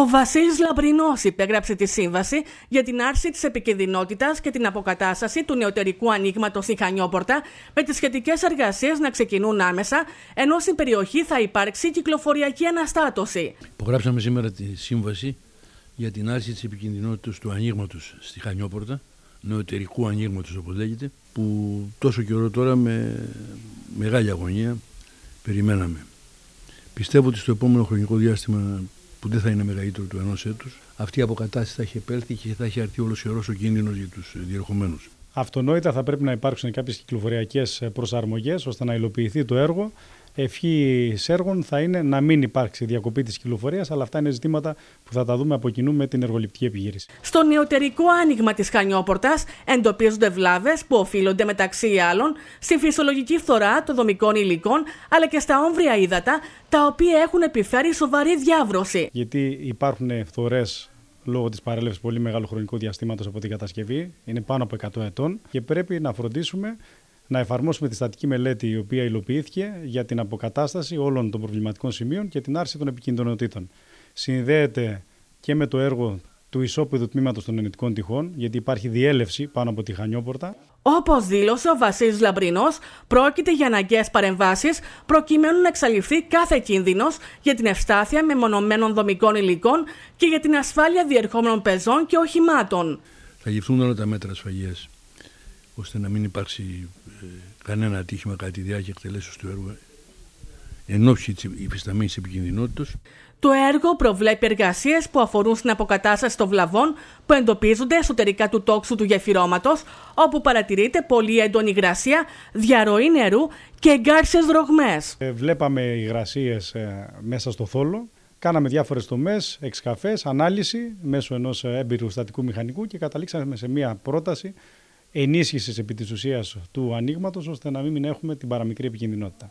Ο Βασίλης Λαμπρινός υπέγραψε τη σύμβαση για την άρση της επικινδυνότητας και την αποκατάσταση του νεωτερικού ανοίγματος στη Χανιόπορτα, με τις σχετικές εργασίες να ξεκινούν άμεσα, ενώ στην περιοχή θα υπάρξει κυκλοφοριακή αναστάτωση. Υπογράψαμε σήμερα τη σύμβαση για την άρση της επικινδυνότητας του ανοίγματος στη Χανιόπορτα, νεωτερικού ανοίγματος όπως λέγεται, που τόσο καιρό τώρα με μεγάλη αγωνία περιμέναμε. Πιστεύω ότι στο επόμενο χρονικό διάστημα που δεν θα είναι μεγαλύτερο του ενός έτους, αυτή η αποκατάσταση θα έχει επέλθει και θα έχει αρθεί ολοσιερό ο κίνδυνος για τους διερχομένους. Αυτονόητα θα πρέπει να υπάρξουν κάποιες κυκλοφοριακές προσαρμογές ώστε να υλοποιηθεί το έργο Ευχή έργων θα είναι να μην υπάρξει διακοπή της κυκλοφορίας, αλλά αυτά είναι ζητήματα που θα τα δούμε από κοινού με την εργοληπτική επιχείρηση. Στο νεωτερικό άνοιγμα της Χανιόπορτας εντοπίζονται βλάβες που οφείλονται μεταξύ άλλων στη φυσιολογική φθορά των δομικών υλικών, αλλά και στα όμβρια ύδατα, τα οποία έχουν επιφέρει σοβαρή διάβρωση. Γιατί υπάρχουν φθορές λόγω της παρέλευσης πολύ μεγάλου χρονικού διαστήματος από την κατασκευή, είναι πάνω από 100 ετών, και πρέπει να φροντίσουμε να εφαρμόσουμε τη στατική μελέτη η οποία υλοποιήθηκε για την αποκατάσταση όλων των προβληματικών σημείων και την άρση των επικινδυνοτήτων. Συνδέεται και με το έργο του ισόπεδου τμήματος των ενετικών τυχών, γιατί υπάρχει διέλευση πάνω από τη Χανιόπορτα. Όπως δήλωσε ο Βασίλης Λαμπρινός, πρόκειται για αναγκαίες παρεμβάσεις προκειμένου να εξαλειφθεί κάθε κίνδυνος για την ευστάθεια μεμονωμένων δομικών υλικών και για την ασφάλεια διερχόμενων πεζών και οχημάτων. Θα ληφθούν όλα τα μέτρα ασφαλείας ώστε να μην υπάρξει ε, κανένα ατύχημα κατά τη διάρκεια εκτελέσεως του έργου εν ώψη της υφισταμένης επικινδυνότητας. Το έργο προβλέπει εργασίες που αφορούν στην αποκατάσταση των βλαβών που εντοπίζονται εσωτερικά του τόξου του γεφυρώματος, όπου παρατηρείται πολύ έντονη υγρασία, διαρροή νερού και εγκάρσιες ρογμές. Ε, βλέπαμε υγρασίες ε, μέσα στο θόλο. Κάναμε διάφορες τομές, εξκαφές, ανάλυση μέσω ενός έμπειρου στατικού μηχανικού και καταλήξαμε σε μία πρόταση ενίσχυσης επί της ουσίας του ανοίγματος ώστε να μην έχουμε την παραμικρή επικινδυνότητα.